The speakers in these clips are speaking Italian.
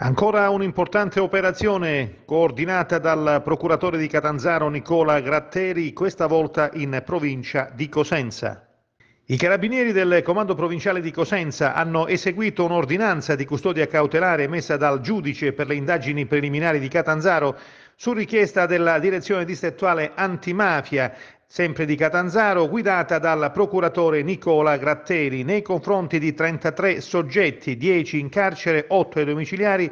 Ancora un'importante operazione coordinata dal procuratore di Catanzaro Nicola Gratteri, questa volta in provincia di Cosenza. I carabinieri del comando provinciale di Cosenza hanno eseguito un'ordinanza di custodia cautelare emessa dal giudice per le indagini preliminari di Catanzaro su richiesta della direzione distrettuale antimafia sempre di Catanzaro, guidata dal procuratore Nicola Gratteri, nei confronti di 33 soggetti, 10 in carcere, 8 ai domiciliari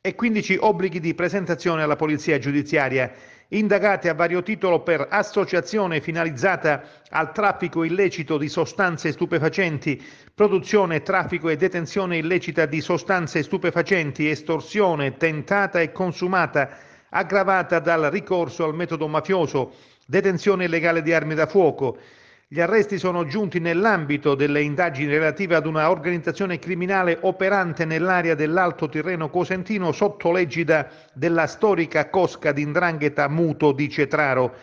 e 15 obblighi di presentazione alla polizia giudiziaria, indagate a vario titolo per associazione finalizzata al traffico illecito di sostanze stupefacenti, produzione, traffico e detenzione illecita di sostanze stupefacenti, estorsione tentata e consumata, aggravata dal ricorso al metodo mafioso, Detenzione illegale di armi da fuoco. Gli arresti sono giunti nell'ambito delle indagini relative ad una organizzazione criminale operante nell'area dell'Alto Tirreno Cosentino sotto l'egida della storica cosca di Ndrangheta Muto di Cetraro,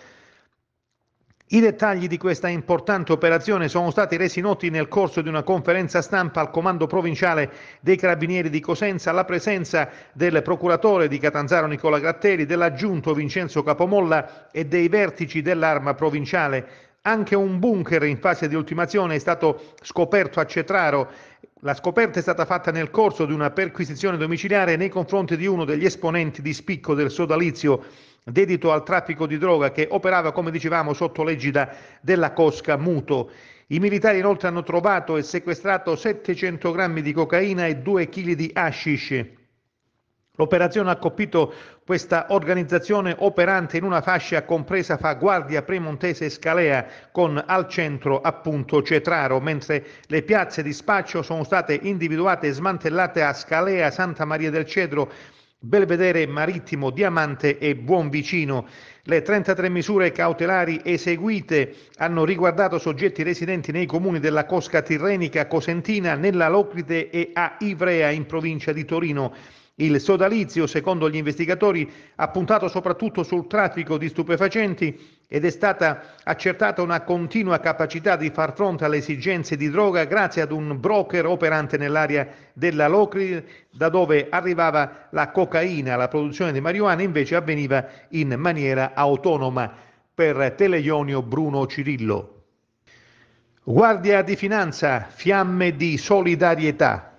i dettagli di questa importante operazione sono stati resi noti nel corso di una conferenza stampa al Comando Provinciale dei Carabinieri di Cosenza alla presenza del procuratore di Catanzaro Nicola Gratteri, dell'aggiunto Vincenzo Capomolla e dei vertici dell'arma provinciale. Anche un bunker in fase di ultimazione è stato scoperto a Cetraro. La scoperta è stata fatta nel corso di una perquisizione domiciliare nei confronti di uno degli esponenti di spicco del sodalizio dedito al traffico di droga che operava, come dicevamo, sotto l'egida della Cosca Muto. I militari inoltre hanno trovato e sequestrato 700 grammi di cocaina e 2 kg di hashish. L'operazione ha colpito questa organizzazione operante in una fascia compresa fra Guardia Premontese e Scalea, con al centro appunto Cetraro, mentre le piazze di spaccio sono state individuate e smantellate a Scalea, Santa Maria del Cedro, Belvedere Marittimo, Diamante e Buonvicino. Le 33 misure cautelari eseguite hanno riguardato soggetti residenti nei comuni della Cosca Tirrenica, Cosentina, Nella Locrite e a Ivrea in provincia di Torino. Il sodalizio, secondo gli investigatori, ha puntato soprattutto sul traffico di stupefacenti, ed è stata accertata una continua capacità di far fronte alle esigenze di droga grazie ad un broker operante nell'area della Locri, da dove arrivava la cocaina. La produzione di marijuana invece avveniva in maniera autonoma per Teleionio Bruno Cirillo. Guardia di Finanza, fiamme di solidarietà.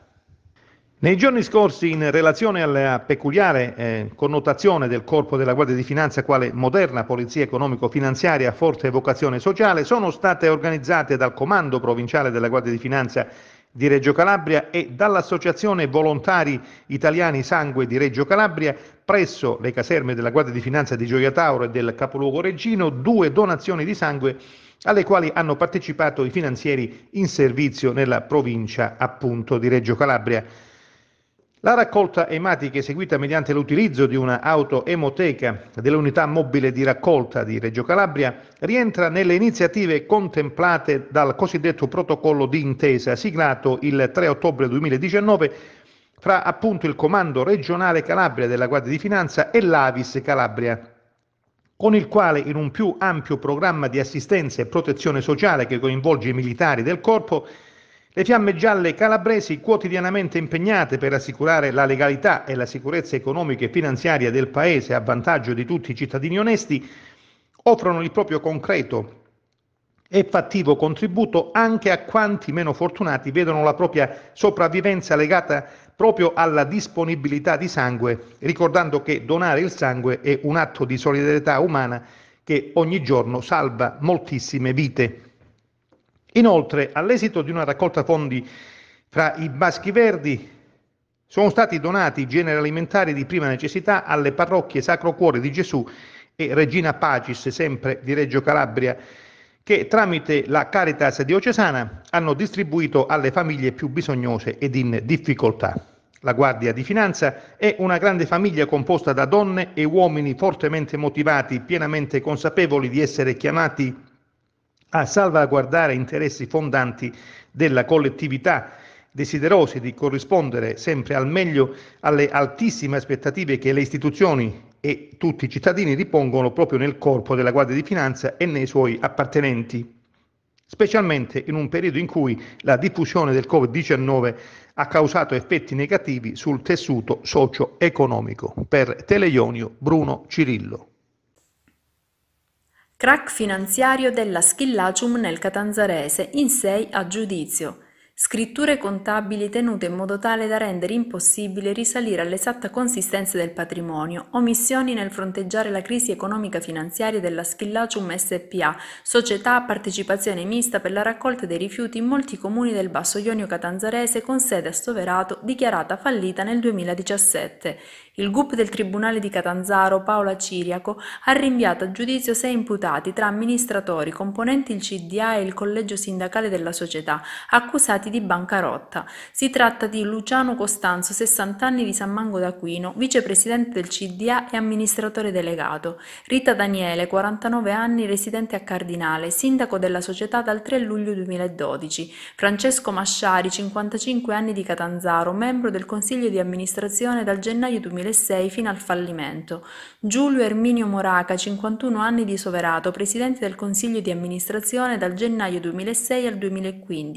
Nei giorni scorsi, in relazione alla peculiare eh, connotazione del corpo della Guardia di Finanza quale moderna polizia economico-finanziaria a forte vocazione sociale, sono state organizzate dal Comando Provinciale della Guardia di Finanza di Reggio Calabria e dall'Associazione Volontari Italiani Sangue di Reggio Calabria presso le caserme della Guardia di Finanza di Gioia Tauro e del capoluogo Reggino due donazioni di sangue alle quali hanno partecipato i finanzieri in servizio nella provincia appunto di Reggio Calabria. La raccolta ematica eseguita mediante l'utilizzo di una autoemoteca dell'unità mobile di raccolta di Reggio Calabria rientra nelle iniziative contemplate dal cosiddetto protocollo di intesa siglato il 3 ottobre 2019 fra appunto il Comando regionale Calabria della Guardia di Finanza e l'Avis Calabria con il quale in un più ampio programma di assistenza e protezione sociale che coinvolge i militari del corpo le fiamme gialle calabresi quotidianamente impegnate per assicurare la legalità e la sicurezza economica e finanziaria del Paese a vantaggio di tutti i cittadini onesti, offrono il proprio concreto e fattivo contributo anche a quanti meno fortunati vedono la propria sopravvivenza legata proprio alla disponibilità di sangue, ricordando che donare il sangue è un atto di solidarietà umana che ogni giorno salva moltissime vite. Inoltre, all'esito di una raccolta fondi fra i Baschi Verdi, sono stati donati generi alimentari di prima necessità alle parrocchie Sacro Cuore di Gesù e Regina Pacis, sempre di Reggio Calabria, che tramite la Caritas diocesana hanno distribuito alle famiglie più bisognose ed in difficoltà. La Guardia di Finanza è una grande famiglia composta da donne e uomini fortemente motivati, pienamente consapevoli di essere chiamati a salvaguardare interessi fondanti della collettività, desiderosi di corrispondere sempre al meglio alle altissime aspettative che le istituzioni e tutti i cittadini ripongono proprio nel corpo della Guardia di Finanza e nei suoi appartenenti, specialmente in un periodo in cui la diffusione del Covid-19 ha causato effetti negativi sul tessuto socio-economico. Per Teleionio, Bruno Cirillo. Crack finanziario della Schillacium nel Catanzarese, in sei a giudizio scritture contabili tenute in modo tale da rendere impossibile risalire all'esatta consistenza del patrimonio, omissioni nel fronteggiare la crisi economica finanziaria della Schillacium SPA, società a partecipazione mista per la raccolta dei rifiuti in molti comuni del Basso Ionio Catanzarese con sede a Stoverato, dichiarata fallita nel 2017. Il GUP del Tribunale di Catanzaro, Paola Ciriaco, ha rinviato a giudizio sei imputati tra amministratori, componenti il CDA e il collegio sindacale della società, accusati imputati di bancarotta. Si tratta di Luciano Costanzo, 60 anni di San Mango d'Aquino, vicepresidente del CDA e amministratore delegato, Rita Daniele, 49 anni, residente a Cardinale, sindaco della società dal 3 luglio 2012, Francesco Masciari, 55 anni di Catanzaro, membro del consiglio di amministrazione dal gennaio 2006 fino al fallimento, Giulio Erminio Moraca, 51 anni di Soverato, presidente del consiglio di amministrazione dal gennaio 2006 al 2015,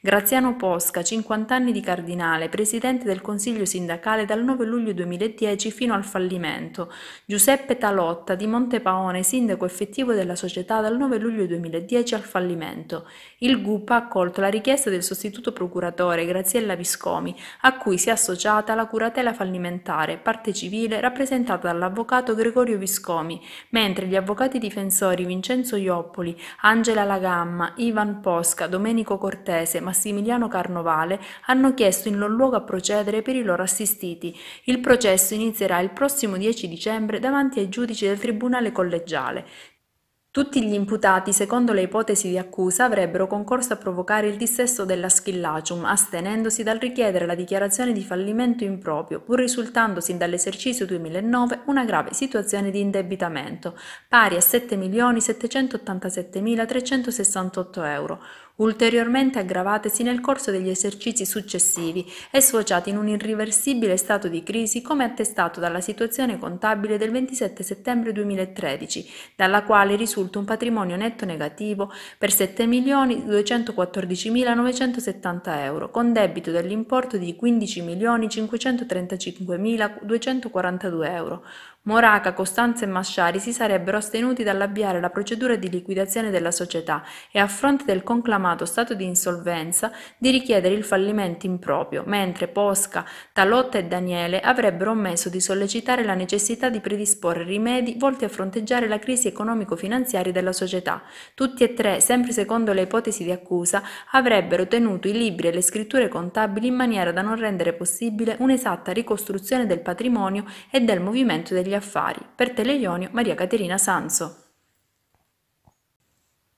Grazie Graziano Posca, 50 anni di cardinale, presidente del Consiglio sindacale dal 9 luglio 2010 fino al fallimento. Giuseppe Talotta, di Montepaone, sindaco effettivo della società dal 9 luglio 2010 al fallimento. Il GUP ha accolto la richiesta del sostituto procuratore Graziella Viscomi, a cui si è associata la curatela fallimentare, parte civile rappresentata dall'avvocato Gregorio Viscomi, mentre gli avvocati difensori Vincenzo Ioppoli, Angela Lagamma, Ivan Posca, Domenico Cortese, Massimo Massimiliano Carnovale hanno chiesto in loro luogo a procedere per i loro assistiti. Il processo inizierà il prossimo 10 dicembre davanti ai giudici del Tribunale collegiale. Tutti gli imputati, secondo le ipotesi di accusa, avrebbero concorso a provocare il dissesto della Schillacium, astenendosi dal richiedere la dichiarazione di fallimento improprio, pur risultandosi dall'esercizio 2009 una grave situazione di indebitamento, pari a 7.787.368 euro ulteriormente aggravatesi nel corso degli esercizi successivi e sfociati in un irriversibile stato di crisi come attestato dalla situazione contabile del 27 settembre 2013, dalla quale risulta un patrimonio netto negativo per 7.214.970 euro, con debito dell'importo di 15.535.242 euro, Moraca, Costanza e Masciari si sarebbero astenuti dall'avviare la procedura di liquidazione della società e a fronte del conclamato stato di insolvenza di richiedere il fallimento improprio, mentre Posca, Talotta e Daniele avrebbero ammesso di sollecitare la necessità di predisporre rimedi volti a fronteggiare la crisi economico-finanziaria della società. Tutti e tre, sempre secondo le ipotesi di accusa, avrebbero tenuto i libri e le scritture contabili in maniera da non rendere possibile un'esatta ricostruzione del patrimonio e del movimento degli degli affari per Teleionio Maria Caterina Sanso.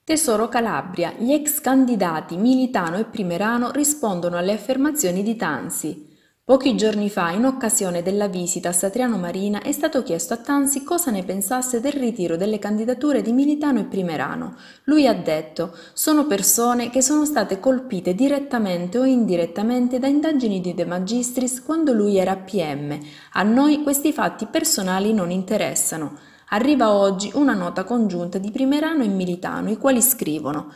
Tesoro Calabria, gli ex candidati Militano e Primerano rispondono alle affermazioni di Tanzi. Pochi giorni fa, in occasione della visita a Satriano Marina, è stato chiesto a Tanzi cosa ne pensasse del ritiro delle candidature di Militano e Primerano. Lui ha detto: Sono persone che sono state colpite direttamente o indirettamente da indagini di De Magistris quando lui era PM. A noi questi fatti personali non interessano. Arriva oggi una nota congiunta di Primerano e Militano, i quali scrivono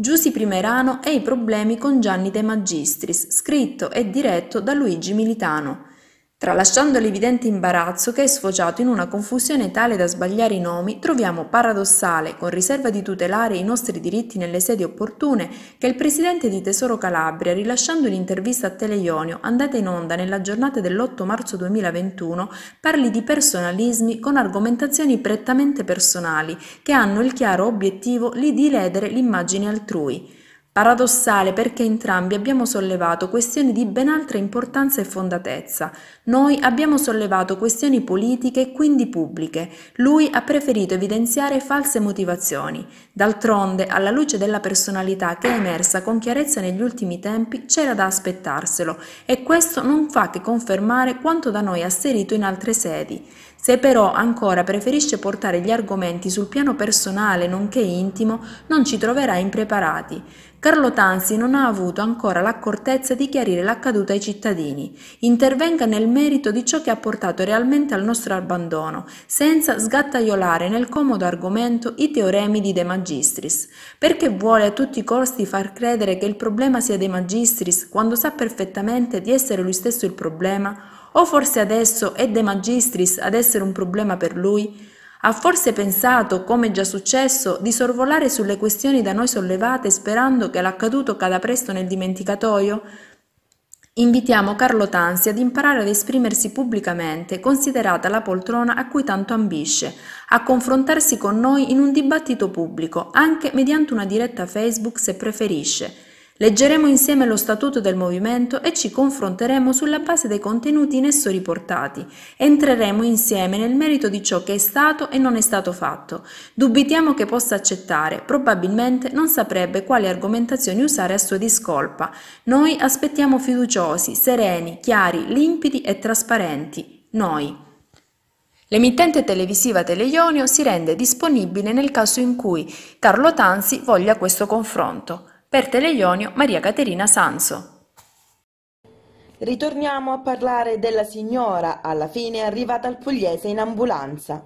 Giussi Primerano e i problemi con Gianni De Magistris, scritto e diretto da Luigi Militano. Tralasciando l'evidente imbarazzo che è sfociato in una confusione tale da sbagliare i nomi, troviamo paradossale, con riserva di tutelare i nostri diritti nelle sedi opportune, che il presidente di Tesoro Calabria, rilasciando un'intervista a Teleionio, andata in onda nella giornata dell'8 marzo 2021, parli di personalismi con argomentazioni prettamente personali, che hanno il chiaro obiettivo di diledere l'immagine altrui. Paradossale perché entrambi abbiamo sollevato questioni di ben altra importanza e fondatezza. Noi abbiamo sollevato questioni politiche e quindi pubbliche. Lui ha preferito evidenziare false motivazioni. D'altronde, alla luce della personalità che è emersa con chiarezza negli ultimi tempi, c'era da aspettarselo e questo non fa che confermare quanto da noi asserito in altre sedi. Se però ancora preferisce portare gli argomenti sul piano personale nonché intimo, non ci troverà impreparati. Carlo Tanzi non ha avuto ancora l'accortezza di chiarire l'accaduto ai cittadini. Intervenga nel merito merito di ciò che ha portato realmente al nostro abbandono, senza sgattaiolare nel comodo argomento i teoremi di De Magistris, perché vuole a tutti i costi far credere che il problema sia De Magistris quando sa perfettamente di essere lui stesso il problema, o forse adesso è De Magistris ad essere un problema per lui? Ha forse pensato, come è già successo, di sorvolare sulle questioni da noi sollevate sperando che l'accaduto cada presto nel dimenticatoio? Invitiamo Carlo Tanzi ad imparare ad esprimersi pubblicamente, considerata la poltrona a cui tanto ambisce, a confrontarsi con noi in un dibattito pubblico, anche mediante una diretta Facebook se preferisce, Leggeremo insieme lo statuto del movimento e ci confronteremo sulla base dei contenuti in esso riportati. Entreremo insieme nel merito di ciò che è stato e non è stato fatto. Dubitiamo che possa accettare, probabilmente non saprebbe quali argomentazioni usare a sua discolpa. Noi aspettiamo fiduciosi, sereni, chiari, limpidi e trasparenti. Noi. L'emittente televisiva Teleionio si rende disponibile nel caso in cui Carlo Tanzi voglia questo confronto. Per Teleionio Maria Caterina Sanso. Ritorniamo a parlare della signora, alla fine arrivata al Pugliese in ambulanza.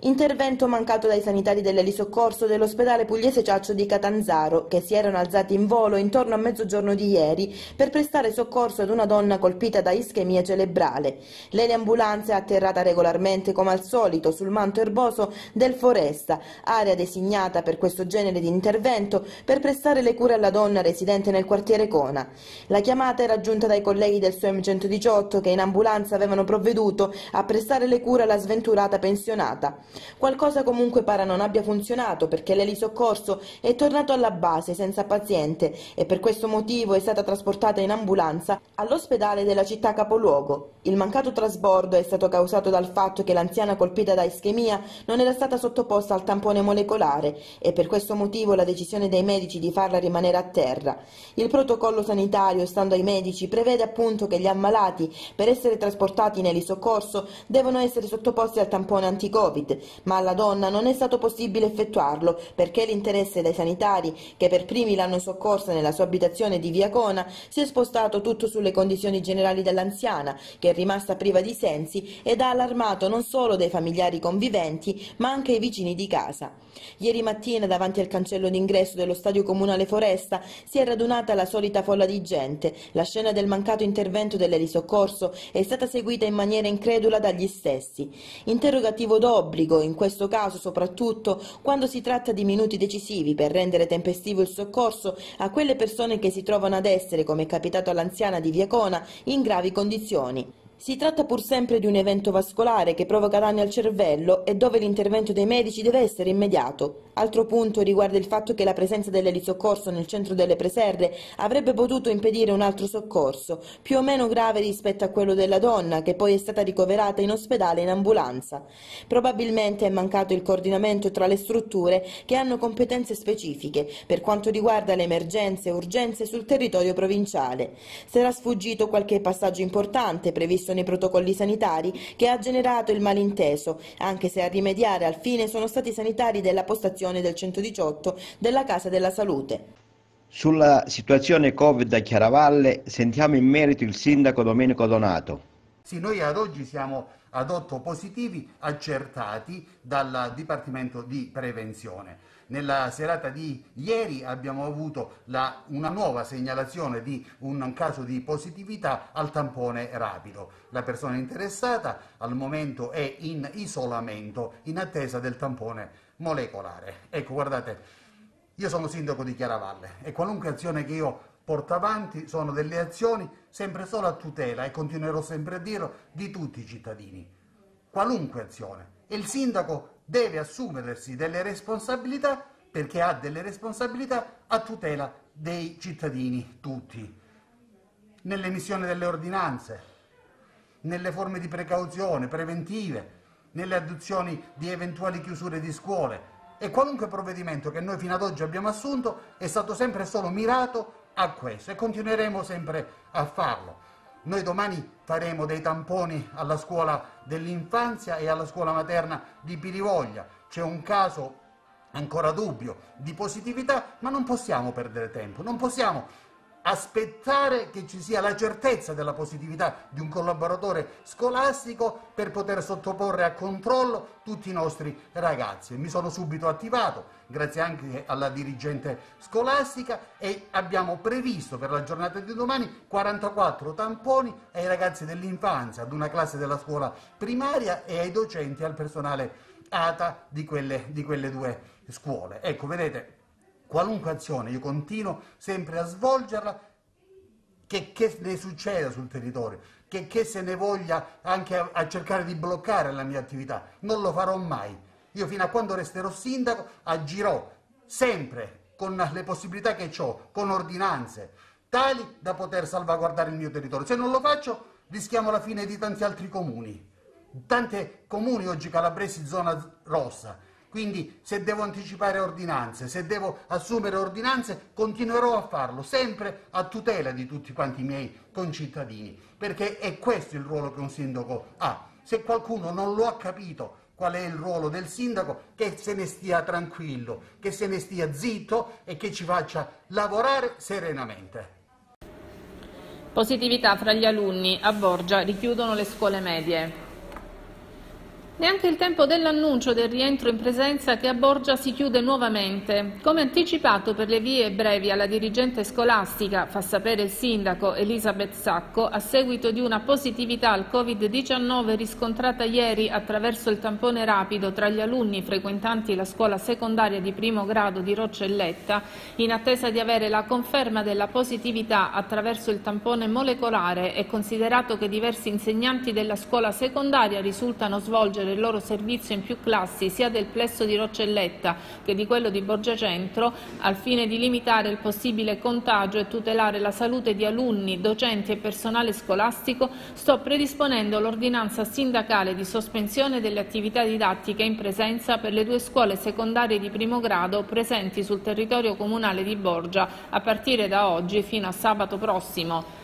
Intervento mancato dai sanitari dell'elisoccorso dell'ospedale pugliese Ciaccio di Catanzaro, che si erano alzati in volo intorno a mezzogiorno di ieri per prestare soccorso ad una donna colpita da ischemia cerebrale. L'eliambulanza è atterrata regolarmente, come al solito, sul manto erboso del Foresta, area designata per questo genere di intervento per prestare le cure alla donna residente nel quartiere Cona. La chiamata era giunta dai colleghi del SOM 118 che in ambulanza avevano provveduto a prestare le cure alla sventurata pensionata. Qualcosa comunque para non abbia funzionato perché l'elisoccorso è tornato alla base senza paziente e per questo motivo è stata trasportata in ambulanza all'ospedale della città capoluogo. Il mancato trasbordo è stato causato dal fatto che l'anziana colpita da ischemia non era stata sottoposta al tampone molecolare e per questo motivo la decisione dei medici di farla rimanere a terra. Il protocollo sanitario, stando ai medici, prevede appunto che gli ammalati, per essere trasportati in elisoccorso, devono essere sottoposti al tampone anti-covid ma alla donna non è stato possibile effettuarlo perché l'interesse dai sanitari, che per primi l'hanno soccorsa nella sua abitazione di Via Cona, si è spostato tutto sulle condizioni generali dell'anziana, che è rimasta priva di sensi ed ha allarmato non solo dei familiari conviventi, ma anche i vicini di casa. Ieri mattina, davanti al cancello d'ingresso dello stadio comunale Foresta, si è radunata la solita folla di gente. La scena del mancato intervento dell'elisoccorso è stata seguita in maniera incredula dagli stessi. Interrogativo d'obbligo obbligo, in questo caso soprattutto quando si tratta di minuti decisivi per rendere tempestivo il soccorso a quelle persone che si trovano ad essere, come è capitato all'anziana di Viacona, in gravi condizioni. Si tratta pur sempre di un evento vascolare che provoca danni al cervello e dove l'intervento dei medici deve essere immediato. Altro punto riguarda il fatto che la presenza dell'elisoccorso nel centro delle preserre avrebbe potuto impedire un altro soccorso, più o meno grave rispetto a quello della donna, che poi è stata ricoverata in ospedale in ambulanza. Probabilmente è mancato il coordinamento tra le strutture che hanno competenze specifiche per quanto riguarda le emergenze e urgenze sul territorio provinciale. Sarà sfuggito qualche passaggio importante previsto nei protocolli sanitari che ha generato il malinteso, anche se a rimediare al fine sono stati i sanitari della postazione sezione del 118 della Casa della Salute. Sulla situazione Covid a Chiaravalle sentiamo in merito il sindaco Domenico Donato. Sì, noi ad oggi siamo ad otto positivi accertati dal Dipartimento di Prevenzione. Nella serata di ieri abbiamo avuto la, una nuova segnalazione di un caso di positività al tampone rapido. La persona interessata al momento è in isolamento in attesa del tampone rapido molecolare. Ecco, guardate, io sono sindaco di Chiaravalle e qualunque azione che io porto avanti sono delle azioni sempre solo a tutela, e continuerò sempre a dirlo, di tutti i cittadini. Qualunque azione. E il sindaco deve assumersi delle responsabilità perché ha delle responsabilità a tutela dei cittadini tutti. Nell'emissione delle ordinanze, nelle forme di precauzione preventive, nelle adduzioni di eventuali chiusure di scuole e qualunque provvedimento che noi fino ad oggi abbiamo assunto è stato sempre solo mirato a questo e continueremo sempre a farlo. Noi domani faremo dei tamponi alla scuola dell'infanzia e alla scuola materna di Pirivoglia. C'è un caso ancora dubbio di positività, ma non possiamo perdere tempo, non possiamo aspettare che ci sia la certezza della positività di un collaboratore scolastico per poter sottoporre a controllo tutti i nostri ragazzi. Mi sono subito attivato, grazie anche alla dirigente scolastica, e abbiamo previsto per la giornata di domani 44 tamponi ai ragazzi dell'infanzia, ad una classe della scuola primaria e ai docenti e al personale ATA di quelle, di quelle due scuole. Ecco, vedete, qualunque azione, io continuo sempre a svolgerla, che, che ne succeda sul territorio, che, che se ne voglia anche a, a cercare di bloccare la mia attività, non lo farò mai. Io fino a quando resterò sindaco agirò sempre con le possibilità che ho, con ordinanze, tali da poter salvaguardare il mio territorio. Se non lo faccio rischiamo la fine di tanti altri comuni. Tanti comuni oggi calabresi zona rossa, quindi se devo anticipare ordinanze, se devo assumere ordinanze, continuerò a farlo, sempre a tutela di tutti quanti i miei concittadini, perché è questo il ruolo che un sindaco ha. Se qualcuno non lo ha capito, qual è il ruolo del sindaco, che se ne stia tranquillo, che se ne stia zitto e che ci faccia lavorare serenamente. Positività fra gli alunni a Borgia richiudono le scuole medie. Neanche il tempo dell'annuncio del rientro in presenza che a Borgia si chiude nuovamente. Come anticipato per le vie brevi alla dirigente scolastica, fa sapere il sindaco Elisabeth Sacco, a seguito di una positività al Covid-19 riscontrata ieri attraverso il tampone rapido tra gli alunni frequentanti la scuola secondaria di primo grado di Roccelletta, in attesa di avere la conferma della positività attraverso il tampone molecolare è considerato che diversi insegnanti della scuola secondaria risultano svolgere svolgere il loro servizio in più classi sia del plesso di Roccelletta che di quello di Borgia Centro al fine di limitare il possibile contagio e tutelare la salute di alunni, docenti e personale scolastico, sto predisponendo l'ordinanza sindacale di sospensione delle attività didattiche in presenza per le due scuole secondarie di primo grado presenti sul territorio comunale di Borgia a partire da oggi fino a sabato prossimo.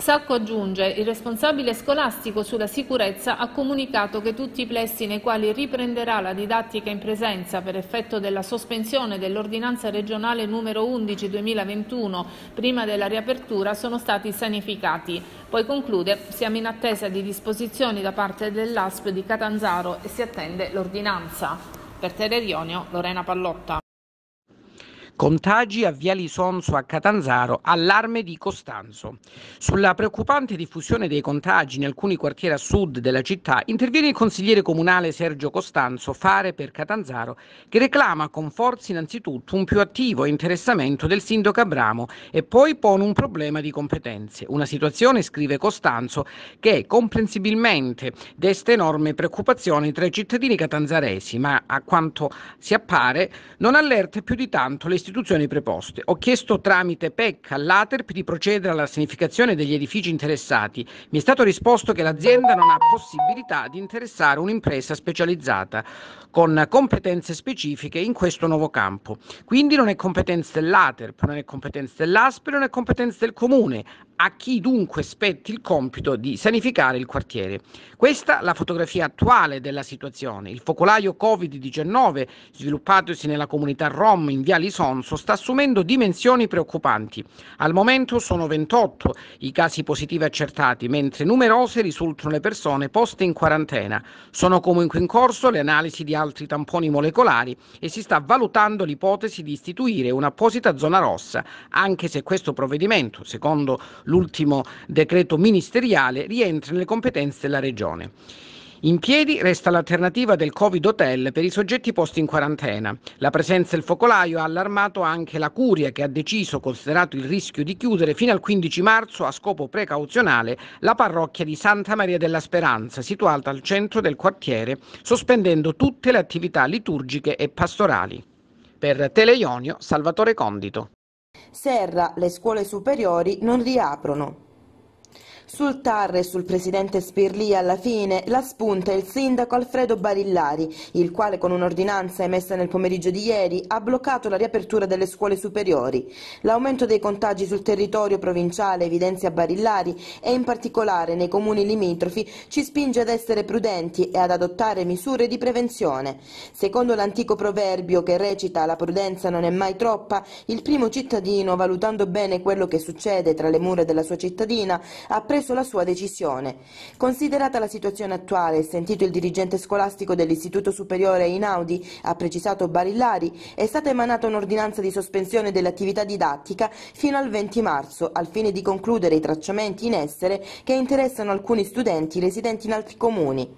Sacco aggiunge, il responsabile scolastico sulla sicurezza ha comunicato che tutti i plessi nei quali riprenderà la didattica in presenza per effetto della sospensione dell'ordinanza regionale numero 11 2021 prima della riapertura sono stati sanificati. Poi conclude, siamo in attesa di disposizioni da parte dell'ASP di Catanzaro e si attende l'ordinanza. Per Telerionio, Lorena Pallotta. Contagi a Viali Sonso a Catanzaro, allarme di Costanzo. Sulla preoccupante diffusione dei contagi in alcuni quartieri a sud della città interviene il consigliere comunale Sergio Costanzo, fare per Catanzaro, che reclama con forza innanzitutto un più attivo interessamento del sindaco Abramo e poi pone un problema di competenze. Una situazione, scrive Costanzo, che comprensibilmente desta enorme preoccupazione tra i cittadini catanzaresi, ma a quanto si appare non allerta più di tanto le istituzioni istituzioni preposte. Ho chiesto tramite PEC all'ATERP di procedere alla sanificazione degli edifici interessati. Mi è stato risposto che l'azienda non ha possibilità di interessare un'impresa specializzata con competenze specifiche in questo nuovo campo. Quindi non è competenza dell'ATERP, non è competenza dell'ASPE, non è competenza del Comune, a chi dunque spetti il compito di sanificare il quartiere. Questa è la fotografia attuale della situazione. Il focolaio Covid-19 sviluppatosi nella comunità Rom in Viale Lisonda Conso sta assumendo dimensioni preoccupanti. Al momento sono 28 i casi positivi accertati, mentre numerose risultano le persone poste in quarantena. Sono comunque in corso le analisi di altri tamponi molecolari e si sta valutando l'ipotesi di istituire un'apposita zona rossa, anche se questo provvedimento, secondo l'ultimo decreto ministeriale, rientra nelle competenze della Regione. In piedi resta l'alternativa del Covid Hotel per i soggetti posti in quarantena. La presenza del focolaio ha allarmato anche la Curia che ha deciso, considerato il rischio di chiudere fino al 15 marzo a scopo precauzionale, la parrocchia di Santa Maria della Speranza, situata al centro del quartiere, sospendendo tutte le attività liturgiche e pastorali. Per Teleionio, Salvatore Condito. Serra, le scuole superiori non riaprono. Sul TAR e sul presidente Spirli alla fine la spunta è il sindaco Alfredo Barillari, il quale con un'ordinanza emessa nel pomeriggio di ieri ha bloccato la riapertura delle scuole superiori. L'aumento dei contagi sul territorio provinciale evidenzia Barillari e in particolare nei comuni limitrofi ci spinge ad essere prudenti e ad adottare misure di prevenzione. Secondo l'antico proverbio che recita la prudenza non è mai troppa, il primo cittadino valutando bene quello che succede tra le mura della sua cittadina ha preso preso la sua decisione. Considerata la situazione attuale e sentito il dirigente scolastico dell'Istituto Superiore Inaudi, ha precisato Barillari, è stata emanata un'ordinanza di sospensione dell'attività didattica fino al 20 marzo, al fine di concludere i tracciamenti in essere che interessano alcuni studenti residenti in altri comuni.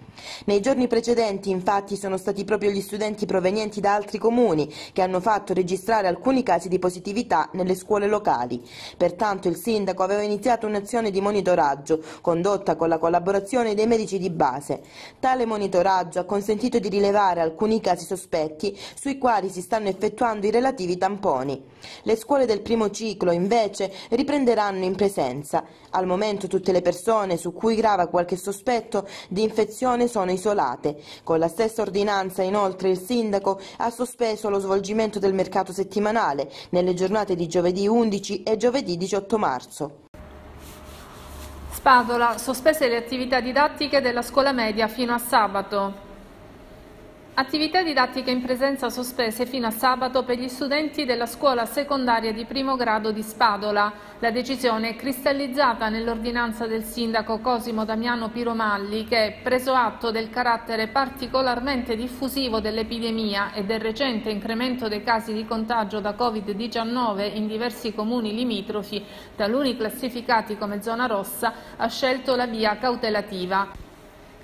Nei giorni precedenti, infatti, sono stati proprio gli studenti provenienti da altri comuni che hanno fatto registrare alcuni casi di positività nelle scuole locali. Pertanto il sindaco aveva iniziato un'azione di monitoraggio monitoraggio, condotta con la collaborazione dei medici di base. Tale monitoraggio ha consentito di rilevare alcuni casi sospetti sui quali si stanno effettuando i relativi tamponi. Le scuole del primo ciclo, invece, riprenderanno in presenza. Al momento tutte le persone su cui grava qualche sospetto di infezione sono isolate. Con la stessa ordinanza, inoltre, il sindaco ha sospeso lo svolgimento del mercato settimanale nelle giornate di giovedì 11 e giovedì 18 marzo. Spadola, sospese le attività didattiche della scuola media fino a sabato. Attività didattiche in presenza sospese fino a sabato per gli studenti della scuola secondaria di primo grado di Spadola. La decisione è cristallizzata nell'ordinanza del sindaco Cosimo Damiano Piromalli che, preso atto del carattere particolarmente diffusivo dell'epidemia e del recente incremento dei casi di contagio da Covid-19 in diversi comuni limitrofi, taluni classificati come zona rossa, ha scelto la via cautelativa.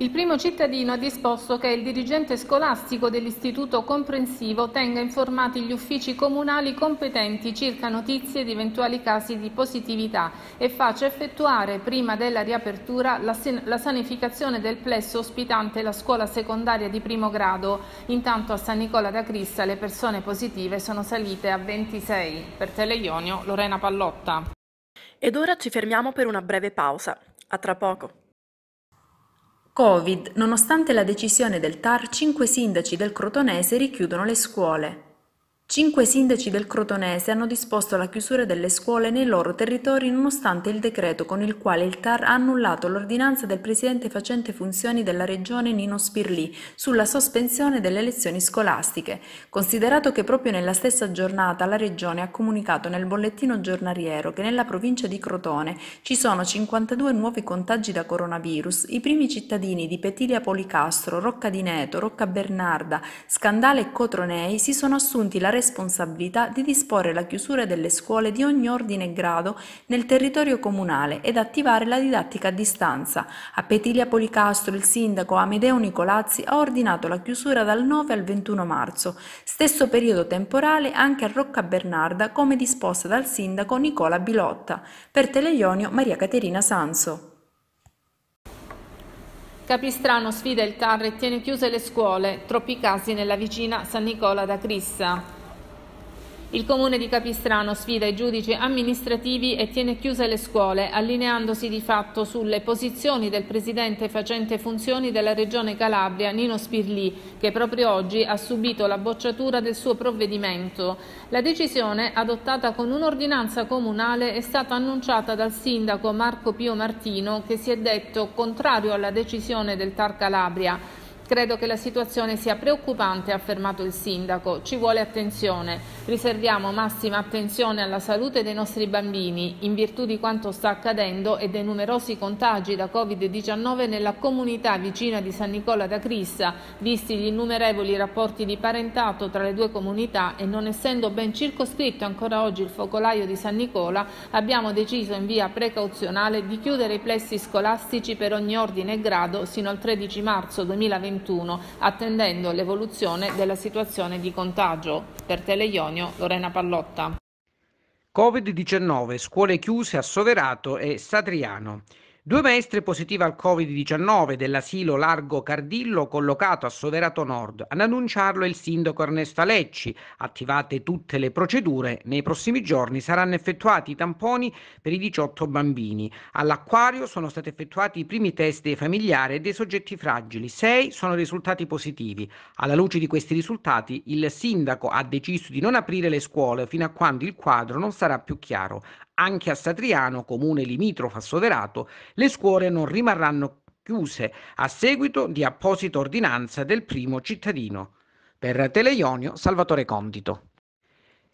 Il primo cittadino ha disposto che il dirigente scolastico dell'istituto comprensivo tenga informati gli uffici comunali competenti circa notizie di eventuali casi di positività e faccia effettuare prima della riapertura la, la sanificazione del plesso ospitante la scuola secondaria di primo grado. Intanto a San Nicola da Crista le persone positive sono salite a 26. Per Teleionio, Lorena Pallotta. Ed ora ci fermiamo per una breve pausa. A tra poco. Covid, nonostante la decisione del TAR, cinque sindaci del Crotonese richiudono le scuole. Cinque sindaci del Crotonese hanno disposto la chiusura delle scuole nei loro territori nonostante il decreto con il quale il TAR ha annullato l'ordinanza del presidente facente funzioni della regione Nino Spirlì sulla sospensione delle lezioni scolastiche, considerato che proprio nella stessa giornata la regione ha comunicato nel bollettino giornaliero che nella provincia di Crotone ci sono 52 nuovi contagi da coronavirus, i primi cittadini di Petilia Policastro, Rocca di Neto, Rocca Bernarda, Scandale e Cotronei si sono assunti la responsabilità di disporre la chiusura delle scuole di ogni ordine e grado nel territorio comunale ed attivare la didattica a distanza. A Petilia Policastro il sindaco Amedeo Nicolazzi ha ordinato la chiusura dal 9 al 21 marzo, stesso periodo temporale anche a Rocca Bernarda come disposta dal sindaco Nicola Bilotta. Per Teleionio Maria Caterina Sanso. Capistrano sfida il TAR e tiene chiuse le scuole, troppi casi nella vicina San Nicola da Crissa. Il comune di Capistrano sfida i giudici amministrativi e tiene chiuse le scuole, allineandosi di fatto sulle posizioni del presidente facente funzioni della regione Calabria, Nino Spirlì, che proprio oggi ha subito la bocciatura del suo provvedimento. La decisione, adottata con un'ordinanza comunale, è stata annunciata dal sindaco Marco Pio Martino, che si è detto contrario alla decisione del Tar Calabria. Credo che la situazione sia preoccupante, ha affermato il sindaco. Ci vuole attenzione. Riserviamo massima attenzione alla salute dei nostri bambini in virtù di quanto sta accadendo e dei numerosi contagi da Covid-19 nella comunità vicina di San Nicola da Crissa, visti gli innumerevoli rapporti di parentato tra le due comunità e non essendo ben circoscritto ancora oggi il focolaio di San Nicola, abbiamo deciso in via precauzionale di chiudere i plessi scolastici per ogni ordine e grado sino al 13 marzo 2021 2021, attendendo l'evoluzione della situazione di contagio. Per Teleionio, Lorena Pallotta. Covid-19, scuole chiuse a Soverato e Satriano. Due maestre positive al Covid-19 dell'asilo Largo Cardillo collocato a Soverato Nord. Ad annunciarlo il sindaco Ernesto Alecci. Attivate tutte le procedure, nei prossimi giorni saranno effettuati i tamponi per i 18 bambini. All'acquario sono stati effettuati i primi test dei familiari e dei soggetti fragili. Sei sono risultati positivi. Alla luce di questi risultati il sindaco ha deciso di non aprire le scuole fino a quando il quadro non sarà più chiaro. Anche a Satriano, comune limitrofo a Soderato, le scuole non rimarranno chiuse a seguito di apposita ordinanza del primo cittadino. Per Teleionio, Salvatore Condito.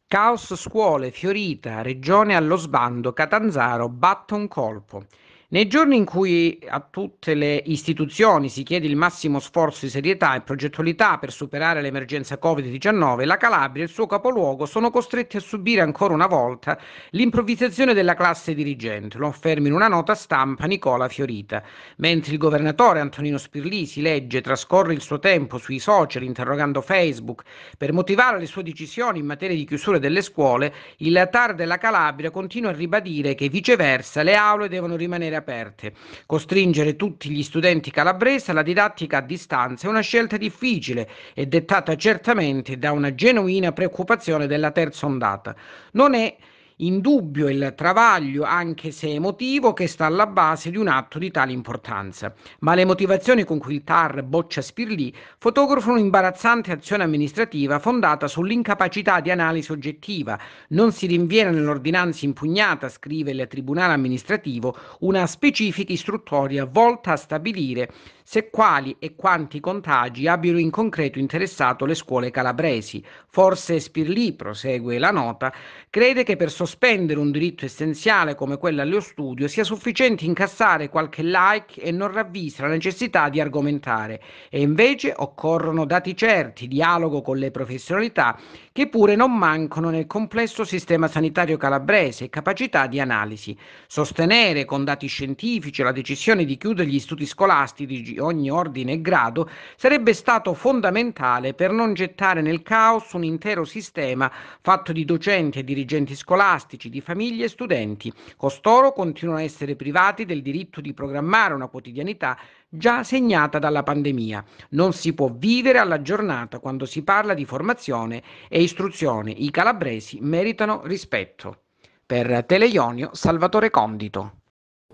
Caos scuole, Fiorita, Regione allo sbando, Catanzaro batte un colpo. Nei giorni in cui a tutte le istituzioni si chiede il massimo sforzo di serietà e progettualità per superare l'emergenza Covid-19, la Calabria e il suo capoluogo sono costretti a subire ancora una volta l'improvvisazione della classe dirigente, lo afferma in una nota stampa Nicola Fiorita. Mentre il governatore Antonino Spirlì si legge, trascorre il suo tempo sui social interrogando Facebook per motivare le sue decisioni in materia di chiusura delle scuole, il TAR della Calabria continua a ribadire che viceversa le aule devono rimanere aperte aperte. Costringere tutti gli studenti calabresi alla didattica a distanza è una scelta difficile e dettata certamente da una genuina preoccupazione della terza ondata. Non è Indubbio il travaglio, anche se emotivo, che sta alla base di un atto di tale importanza. Ma le motivazioni con cui il TAR boccia Spirlì fotografano un'imbarazzante azione amministrativa fondata sull'incapacità di analisi oggettiva. Non si rinviene nell'ordinanza impugnata, scrive il Tribunale amministrativo, una specifica istruttoria volta a stabilire se quali e quanti contagi abbiano in concreto interessato le scuole calabresi. Forse Spirli, prosegue la nota, crede che per sospendere un diritto essenziale come quello allo studio sia sufficiente incassare qualche like e non ravvisa la necessità di argomentare e invece occorrono dati certi, dialogo con le professionalità che pure non mancano nel complesso sistema sanitario calabrese e capacità di analisi. Sostenere con dati scientifici la decisione di chiudere gli studi scolastici oggi ogni ordine e grado, sarebbe stato fondamentale per non gettare nel caos un intero sistema fatto di docenti e dirigenti scolastici, di famiglie e studenti. Costoro continuano a essere privati del diritto di programmare una quotidianità già segnata dalla pandemia. Non si può vivere alla giornata quando si parla di formazione e istruzione. I calabresi meritano rispetto. Per Teleionio, Salvatore Condito.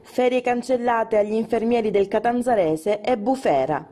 Ferie cancellate agli infermieri del Catanzarese e bufera.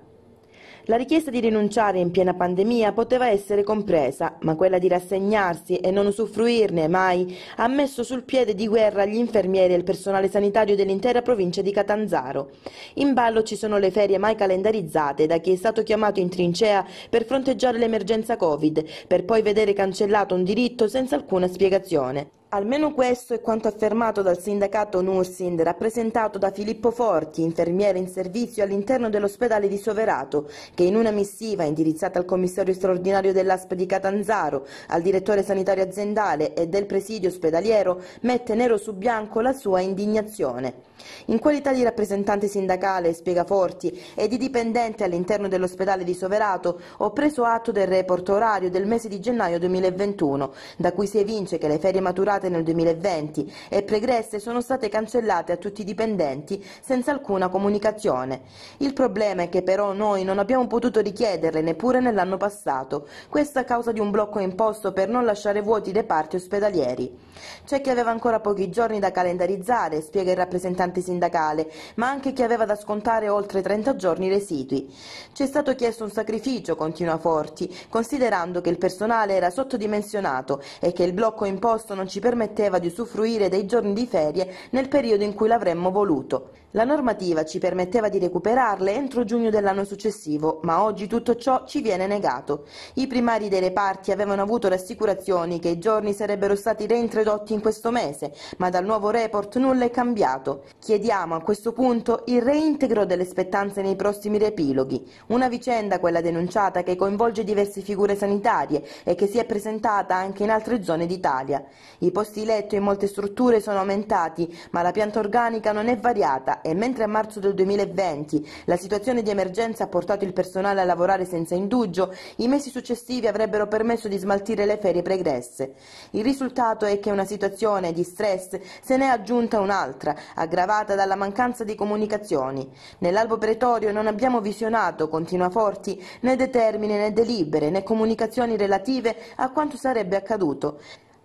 La richiesta di rinunciare in piena pandemia poteva essere compresa, ma quella di rassegnarsi e non usufruirne mai ha messo sul piede di guerra gli infermieri e il personale sanitario dell'intera provincia di Catanzaro. In ballo ci sono le ferie mai calendarizzate da chi è stato chiamato in trincea per fronteggiare l'emergenza Covid, per poi vedere cancellato un diritto senza alcuna spiegazione. Almeno questo è quanto affermato dal sindacato Nursind, rappresentato da Filippo Forti, infermiere in servizio all'interno dell'ospedale di Soverato, che in una missiva indirizzata al commissario straordinario dell'ASP di Catanzaro, al direttore sanitario aziendale e del presidio ospedaliero, mette nero su bianco la sua indignazione. In qualità di rappresentante sindacale, spiega Forti, e di dipendente all'interno dell'ospedale di Soverato, ho preso atto del report orario del mese di gennaio 2021, da cui si evince che le ferie maturate approvate nel 2020 e pregresse sono state cancellate a tutti i dipendenti senza alcuna comunicazione. Il problema è che però noi non abbiamo potuto richiederle neppure nell'anno passato, questo a causa di un blocco imposto per non lasciare vuoti i reparti ospedalieri. C'è chi aveva ancora pochi giorni da calendarizzare, spiega il rappresentante sindacale, ma anche chi aveva da scontare oltre 30 giorni residui. Ci è stato chiesto un sacrificio, continua Forti, considerando che il personale era sottodimensionato e che il blocco imposto non ci permette permetteva di usufruire dei giorni di ferie nel periodo in cui l'avremmo voluto. La normativa ci permetteva di recuperarle entro giugno dell'anno successivo, ma oggi tutto ciò ci viene negato. I primari dei reparti avevano avuto rassicurazioni che i giorni sarebbero stati reintrodotti in questo mese, ma dal nuovo report nulla è cambiato. Chiediamo a questo punto il reintegro delle spettanze nei prossimi repiloghi. Una vicenda, quella denunciata, che coinvolge diverse figure sanitarie e che si è presentata anche in altre zone d'Italia. I posti letto in molte strutture sono aumentati, ma la pianta organica non è variata e mentre a marzo del 2020 la situazione di emergenza ha portato il personale a lavorare senza indugio, i mesi successivi avrebbero permesso di smaltire le ferie pregresse. Il risultato è che una situazione di stress se ne è aggiunta un'altra, aggravata dalla mancanza di comunicazioni. Nell'albo pretorio non abbiamo visionato, continua Forti, né determine né delibere né comunicazioni relative a quanto sarebbe accaduto.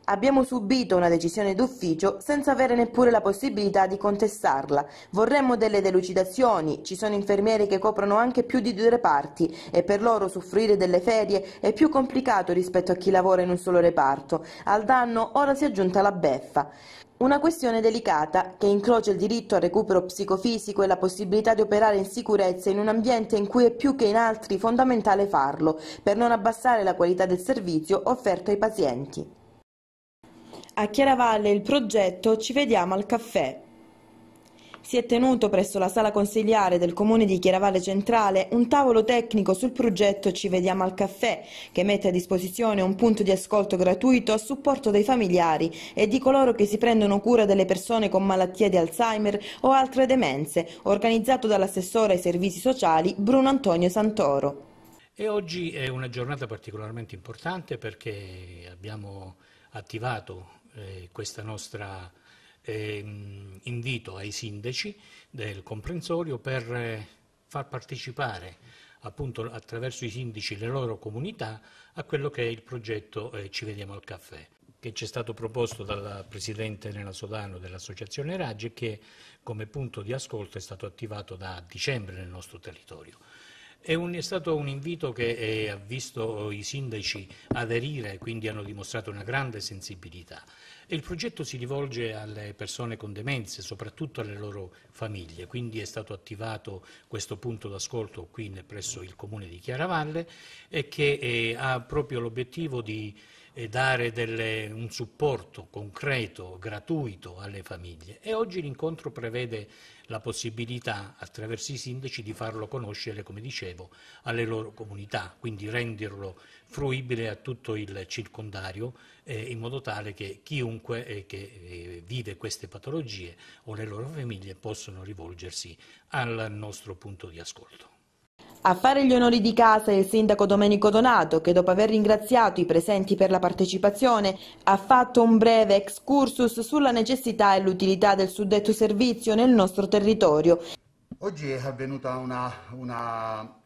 Abbiamo subito una decisione d'ufficio senza avere neppure la possibilità di contestarla. Vorremmo delle delucidazioni, ci sono infermieri che coprono anche più di due reparti e per loro soffrire delle ferie è più complicato rispetto a chi lavora in un solo reparto. Al danno ora si è aggiunta la beffa. Una questione delicata che incrocia il diritto al recupero psicofisico e la possibilità di operare in sicurezza in un ambiente in cui è più che in altri fondamentale farlo, per non abbassare la qualità del servizio offerto ai pazienti. A Chiaravalle il progetto Ci vediamo al caffè. Si è tenuto presso la sala consigliare del comune di Chiaravalle Centrale un tavolo tecnico sul progetto Ci vediamo al caffè che mette a disposizione un punto di ascolto gratuito a supporto dei familiari e di coloro che si prendono cura delle persone con malattie di Alzheimer o altre demenze, organizzato dall'assessore ai servizi sociali Bruno Antonio Santoro. E oggi è una giornata particolarmente importante perché abbiamo attivato eh, questo nostro eh, invito ai sindaci del comprensorio per eh, far partecipare appunto attraverso i sindaci le loro comunità a quello che è il progetto eh, Ci vediamo al caffè che ci è stato proposto dal Presidente Elena Sodano dell'Associazione Raggi e che come punto di ascolto è stato attivato da dicembre nel nostro territorio. È, un, è, stato un invito che eh, ha visto i sindaci aderire, quindi hanno dimostrato una grande sensibilità. E il progetto si rivolge alle persone con demenze, soprattutto alle loro famiglie, quindi è stato attivato questo punto d'ascolto qui presso il comune di Chiaravalle e che eh, ha proprio l'obiettivo di e dare delle, un supporto concreto, gratuito alle famiglie. E oggi l'incontro prevede la possibilità, attraverso i sindaci, di farlo conoscere, come dicevo, alle loro comunità, quindi renderlo fruibile a tutto il circondario, eh, in modo tale che chiunque eh, che eh, vive queste patologie o le loro famiglie possono rivolgersi al nostro punto di ascolto. A fare gli onori di casa è il sindaco Domenico Donato che dopo aver ringraziato i presenti per la partecipazione ha fatto un breve excursus sulla necessità e l'utilità del suddetto servizio nel nostro territorio. Oggi è avvenuta una, una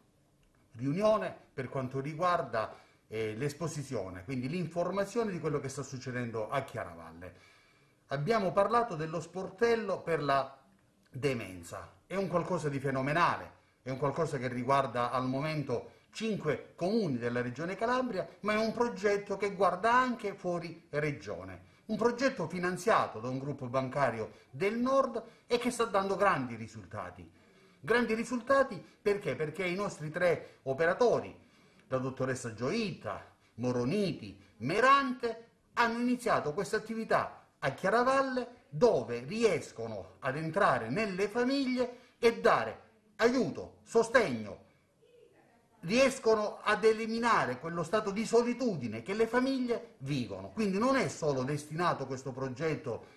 riunione per quanto riguarda eh, l'esposizione, quindi l'informazione di quello che sta succedendo a Chiaravalle. Abbiamo parlato dello sportello per la demenza, è un qualcosa di fenomenale è un qualcosa che riguarda al momento cinque comuni della regione Calabria, ma è un progetto che guarda anche fuori regione. Un progetto finanziato da un gruppo bancario del nord e che sta dando grandi risultati. Grandi risultati perché? Perché i nostri tre operatori, la dottoressa Gioita, Moroniti, Merante, hanno iniziato questa attività a Chiaravalle dove riescono ad entrare nelle famiglie e dare aiuto, sostegno, riescono ad eliminare quello stato di solitudine che le famiglie vivono. Quindi non è solo destinato questo progetto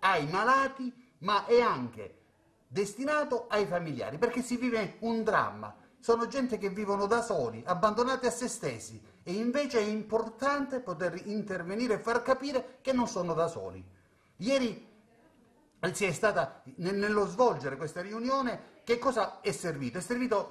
ai malati, ma è anche destinato ai familiari, perché si vive un dramma. Sono gente che vivono da soli, abbandonati a se stessi, e invece è importante poter intervenire e far capire che non sono da soli. Ieri si è stata, nello svolgere questa riunione, che cosa è servito? È servito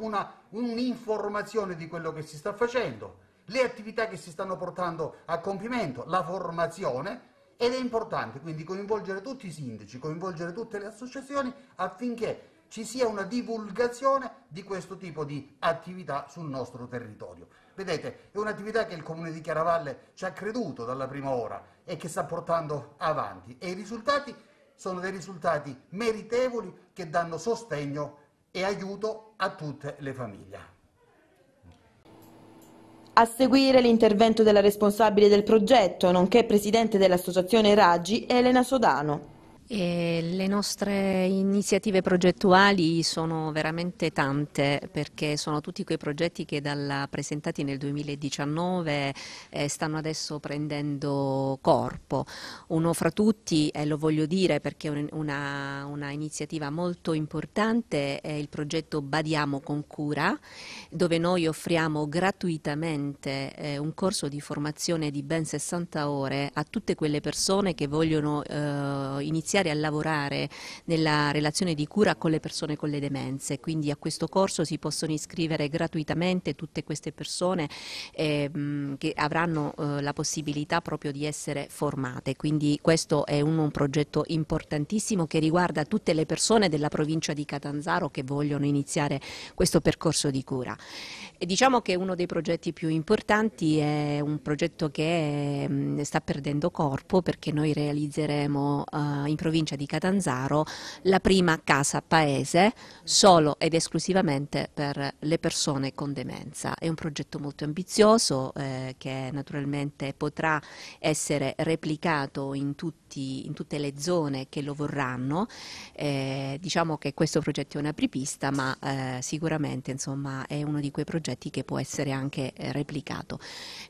un'informazione di quello che si sta facendo, le attività che si stanno portando a compimento, la formazione ed è importante quindi coinvolgere tutti i sindaci, coinvolgere tutte le associazioni affinché ci sia una divulgazione di questo tipo di attività sul nostro territorio. Vedete, è un'attività che il Comune di Chiaravalle ci ha creduto dalla prima ora e che sta portando avanti e i risultati sono dei risultati meritevoli che danno sostegno e aiuto a tutte le famiglie. A seguire l'intervento della responsabile del progetto, nonché presidente dell'associazione Raggi, Elena Sodano. E le nostre iniziative progettuali sono veramente tante perché sono tutti quei progetti che dalla, presentati nel 2019 eh, stanno adesso prendendo corpo. Uno fra tutti, e eh, lo voglio dire perché è una, una, iniziativa molto importante, è il progetto Badiamo con cura, dove noi offriamo gratuitamente eh, un corso di formazione di ben 60 ore a tutte quelle persone che vogliono eh, iniziare iniziare a lavorare nella relazione di cura con le persone con le demenze, quindi a questo corso si possono iscrivere gratuitamente tutte queste persone eh, che avranno eh, la possibilità proprio di essere formate, quindi questo è un, un progetto importantissimo che riguarda tutte le persone della provincia di Catanzaro che vogliono iniziare questo percorso di cura. E diciamo che uno dei progetti più importanti è un progetto che ehm, sta perdendo corpo perché noi realizzeremo uh, in provincia provincia di Catanzaro la prima casa paese solo ed esclusivamente per le persone con demenza. È un progetto molto ambizioso eh, che naturalmente potrà essere replicato in tutti tutti, in tutte le zone che lo vorranno. Eh, diciamo che questo progetto è una pripista, ma eh, sicuramente insomma, è uno di quei progetti che può essere anche eh, replicato.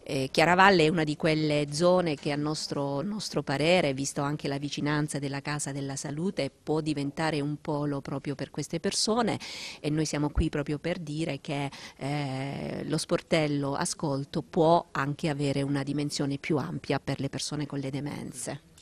Eh, Chiaravalle è una di quelle zone che a nostro, nostro parere, visto anche la vicinanza della Casa della Salute, può diventare un polo proprio per queste persone e noi siamo qui proprio per dire che eh, lo sportello ascolto può anche avere una dimensione più ampia per le persone con le demenze.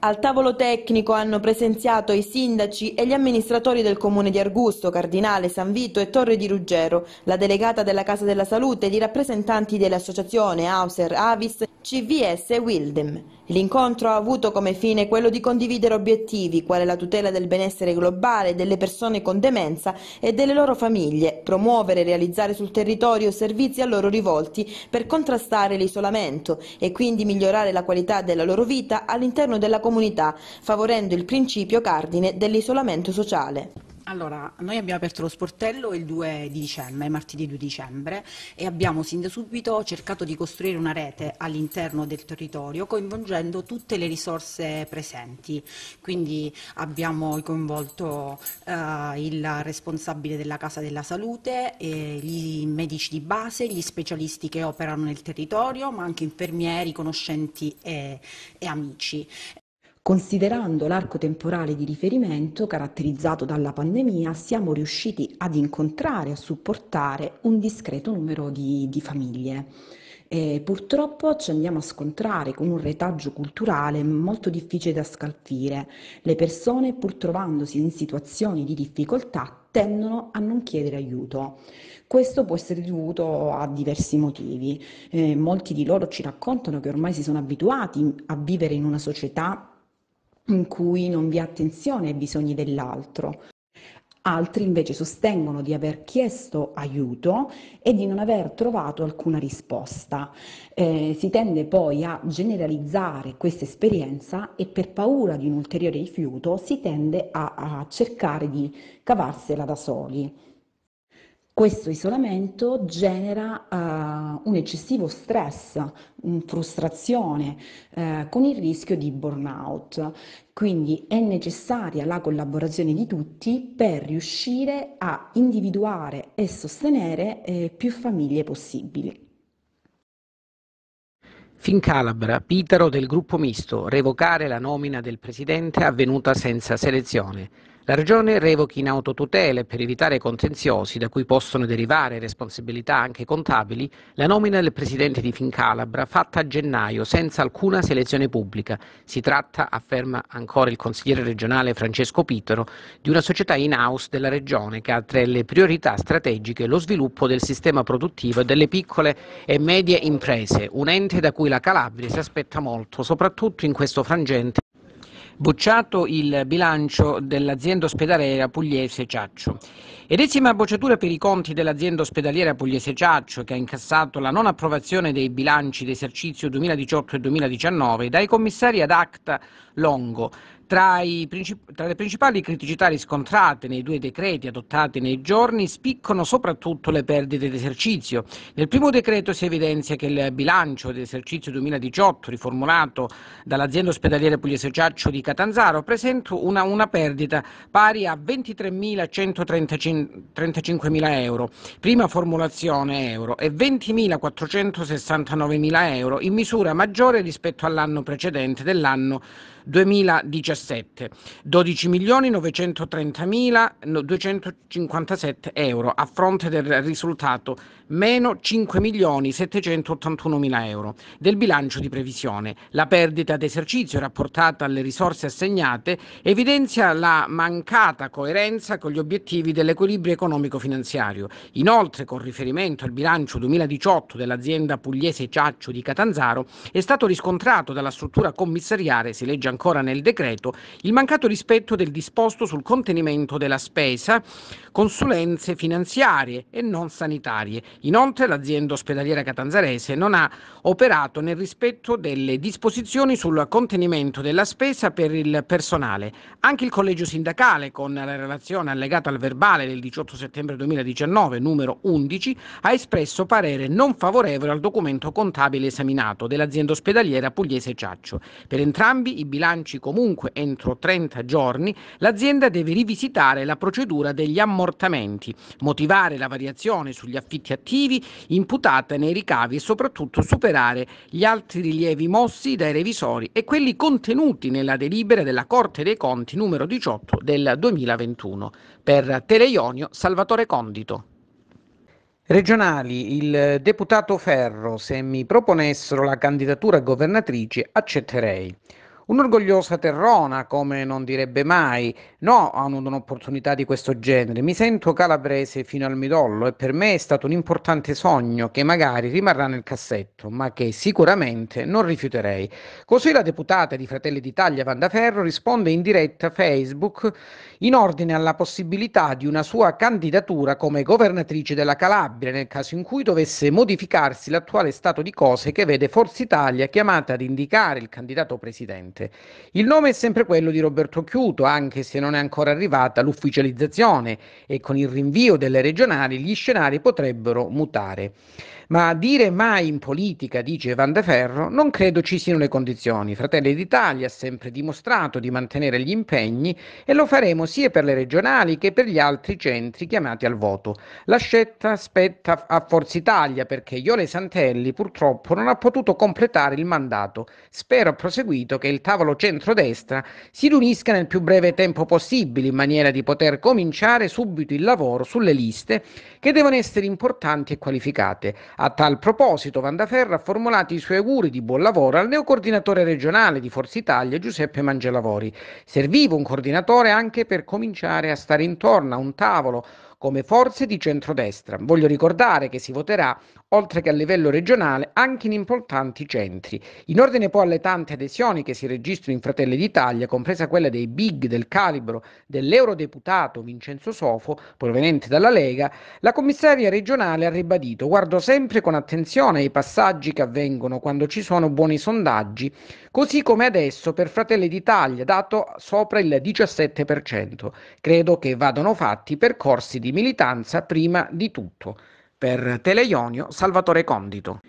Al tavolo tecnico hanno presenziato i sindaci e gli amministratori del comune di Argusto, Cardinale, San Vito e Torre di Ruggero, la delegata della Casa della Salute e i rappresentanti dell'associazione Hauser Avis, CVS e Wildem. L'incontro ha avuto come fine quello di condividere obiettivi, quale la tutela del benessere globale delle persone con demenza e delle loro famiglie, promuovere e realizzare sul territorio servizi a loro rivolti per contrastare l'isolamento e quindi migliorare la qualità della loro vita all'interno della comunità comunità, favorendo il principio cardine dell'isolamento sociale. Allora, noi abbiamo aperto lo sportello il 2 di dicembre, martedì 2 dicembre, e abbiamo sin da subito cercato di costruire una rete all'interno del territorio coinvolgendo tutte le risorse presenti. Quindi abbiamo coinvolto eh, il responsabile della Casa della Salute, eh, gli medici di base, gli specialisti che operano nel territorio, ma anche infermieri, conoscenti e, e amici. Considerando l'arco temporale di riferimento caratterizzato dalla pandemia, siamo riusciti ad incontrare, e a supportare un discreto numero di, di famiglie. E purtroppo ci andiamo a scontrare con un retaggio culturale molto difficile da scalfire. Le persone, pur trovandosi in situazioni di difficoltà, tendono a non chiedere aiuto. Questo può essere dovuto a diversi motivi. Eh, molti di loro ci raccontano che ormai si sono abituati a vivere in una società in cui non vi è attenzione ai bisogni dell'altro. Altri invece sostengono di aver chiesto aiuto e di non aver trovato alcuna risposta. Eh, si tende poi a generalizzare questa esperienza e per paura di un ulteriore rifiuto si tende a, a cercare di cavarsela da soli. Questo isolamento genera uh, un eccessivo stress, frustrazione, uh, con il rischio di burnout. Quindi è necessaria la collaborazione di tutti per riuscire a individuare e sostenere eh, più famiglie possibili. Fin Calabra, Pitaro del gruppo misto, revocare la nomina del presidente avvenuta senza selezione. La Regione revochi in autotutele per evitare contenziosi da cui possono derivare responsabilità anche contabili la nomina del presidente di Fincalabra fatta a gennaio senza alcuna selezione pubblica. Si tratta, afferma ancora il consigliere regionale Francesco Pitero, di una società in house della Regione che ha tra le priorità strategiche lo sviluppo del sistema produttivo e delle piccole e medie imprese, un ente da cui la Calabria si aspetta molto, soprattutto in questo frangente bocciato il bilancio dell'azienda ospedaliera pugliese Ciaccio. Edesima bocciatura per i conti dell'azienda ospedaliera pugliese Ciaccio, che ha incassato la non approvazione dei bilanci d'esercizio 2018 e 2019 dai commissari ad acta Longo, tra, princip- tra, le principali criticità riscontrate nei due decreti adottati nei giorni spiccano soprattutto le perdite d'esercizio. Nel primo decreto si evidenzia che il bilancio dell'esercizio 2018, riformulato dall'azienda ospedaliera Pugliese Giaccio di Catanzaro, presenta una, una perdita pari a 23.135.000 euro, prima formulazione euro, e 20.469.000 euro, in misura maggiore rispetto all'anno precedente dell'anno 2017, 12.930.257 euro a fronte del risultato meno 5.781.000 euro del bilancio di previsione. La perdita d'esercizio rapportata alle risorse assegnate evidenzia la mancata coerenza con gli obiettivi dell'equilibrio economico-finanziario. Inoltre, con riferimento al bilancio 2018 dell'azienda pugliese Ciaccio di Catanzaro, è stato riscontrato dalla struttura commissariale, si legge ancora nel decreto, il mancato rispetto del disposto sul contenimento della spesa, consulenze finanziarie e non sanitarie Inoltre l'azienda ospedaliera catanzarese non ha operato nel rispetto delle disposizioni sul contenimento della spesa per il personale. Anche il collegio sindacale, con la relazione allegata al verbale del 18 settembre 2019 numero 11, ha espresso parere non favorevole al documento contabile esaminato dell'azienda ospedaliera pugliese Ciaccio. Per entrambi i bilanci comunque entro 30 giorni l'azienda deve rivisitare la procedura degli ammortamenti, motivare la variazione sugli affitti attivi attivi imputate nei ricavi e soprattutto superare gli altri rilievi mossi dai revisori e quelli contenuti nella delibera della Corte dei Conti numero 18 del 2021. Per Teleionio, Salvatore Condito. Regionali, il deputato Ferro, se mi proponessero la candidatura governatrice, accetterei. Un'orgogliosa terrona, come non direbbe mai, no a un'opportunità di questo genere. Mi sento calabrese fino al midollo e per me è stato un importante sogno che magari rimarrà nel cassetto, ma che sicuramente non rifiuterei. Così la deputata di Fratelli d'Italia Vandaferro risponde in diretta Facebook in ordine alla possibilità di una sua candidatura come governatrice della Calabria nel caso in cui dovesse modificarsi l'attuale stato di cose che vede Forza Italia chiamata ad indicare il candidato presidente recente. Il nome è sempre quello di Roberto Chiuto, anche se non è ancora arrivata l'ufficializzazione e con il rinvio delle regionali gli scenari potrebbero mutare. Ma a dire mai in politica, dice Van de Ferro, non credo ci siano le condizioni. Fratelli d'Italia ha sempre dimostrato di mantenere gli impegni e lo faremo sia per le regionali che per gli altri centri chiamati al voto. La scelta spetta a Forza Italia perché Iole Santelli purtroppo non ha potuto completare il mandato. Spero proseguito che il tavolo centrodestra si riunisca nel più breve tempo possibile in maniera di poter cominciare subito il lavoro sulle liste che devono essere importanti e qualificate. A tal proposito Vandaferra ha formulato i suoi auguri di buon lavoro al neocoordinatore regionale di Forza Italia Giuseppe Mangelavori. Serviva un coordinatore anche per cominciare a stare intorno a un tavolo come forze di centrodestra. Voglio ricordare che si voterà, oltre che a livello regionale, anche in importanti centri. In ordine poi alle tante adesioni che si registrano in Fratelli d'Italia, compresa quella dei big del calibro dell'eurodeputato Vincenzo Sofo, proveniente dalla Lega, la commissaria regionale ha ribadito guardo sempre con attenzione i passaggi che avvengono quando ci sono buoni sondaggi, così come adesso per Fratelli d'Italia, dato sopra il 17%. Credo che vadano fatti percorsi di di militanza prima di tutto. Per Teleionio, Salvatore Condito.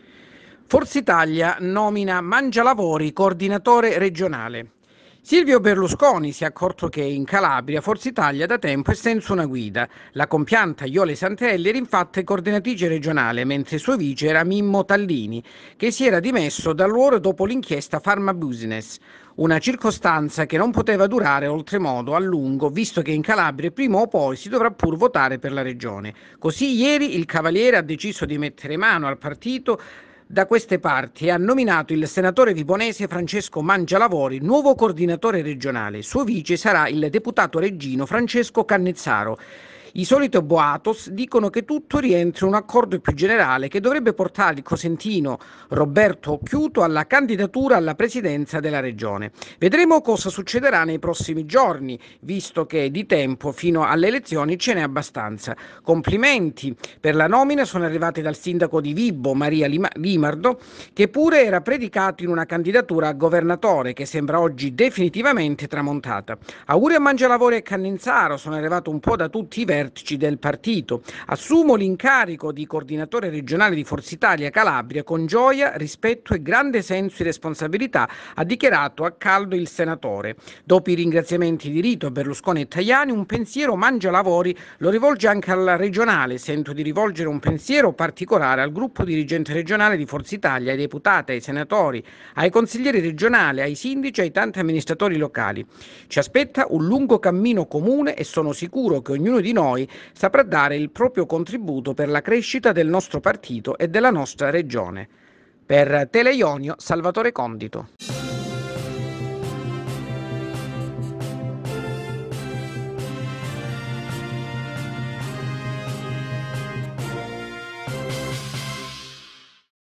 Forza Italia nomina Mangialavori coordinatore regionale. Silvio Berlusconi si è accorto che in Calabria Forza Italia da tempo è senza una guida. La compianta Iole Santelli era infatti coordinatrice regionale, mentre suo vice era Mimmo Tallini, che si era dimesso dall'oro dopo l'inchiesta Pharma Business una circostanza che non poteva durare oltremodo a lungo, visto che in Calabria prima o poi si dovrà pur votare per la regione. Così ieri il Cavaliere ha deciso di mettere mano al partito da queste parti e ha nominato il senatore vibonese Francesco Mangialavori nuovo coordinatore regionale. Suo vice sarà il deputato reggino Francesco Cannezzaro. I soliti boatos dicono che tutto rientra in un accordo più generale che dovrebbe portare il cosentino Roberto Chiuto alla candidatura alla presidenza della regione. Vedremo cosa succederà nei prossimi giorni, visto che di tempo fino alle elezioni ce n'è abbastanza. Complimenti per la nomina sono arrivati dal sindaco di Vibbo, Maria Limardo, che pure era predicato in una candidatura a governatore che sembra oggi definitivamente tramontata. Auguri a Mangialavori e Canninzaro, sono arrivato un po' da tutti i versi vertici del partito. Assumo l'incarico di coordinatore regionale di Forza Italia Calabria con gioia, rispetto e grande senso di responsabilità, ha dichiarato a caldo il senatore. Dopo i ringraziamenti di rito a Berlusconi e Tajani, un pensiero mangia lavori lo rivolge anche alla regionale. Sento di rivolgere un pensiero particolare al gruppo dirigente regionale di Forza Italia, ai deputati, ai senatori, ai consiglieri regionali, ai sindaci e ai tanti amministratori locali. Ci aspetta un lungo cammino comune e sono sicuro che ognuno di noi noi saprà dare il proprio contributo per la crescita del nostro partito e della nostra regione. Per Teleionio, Salvatore Condito.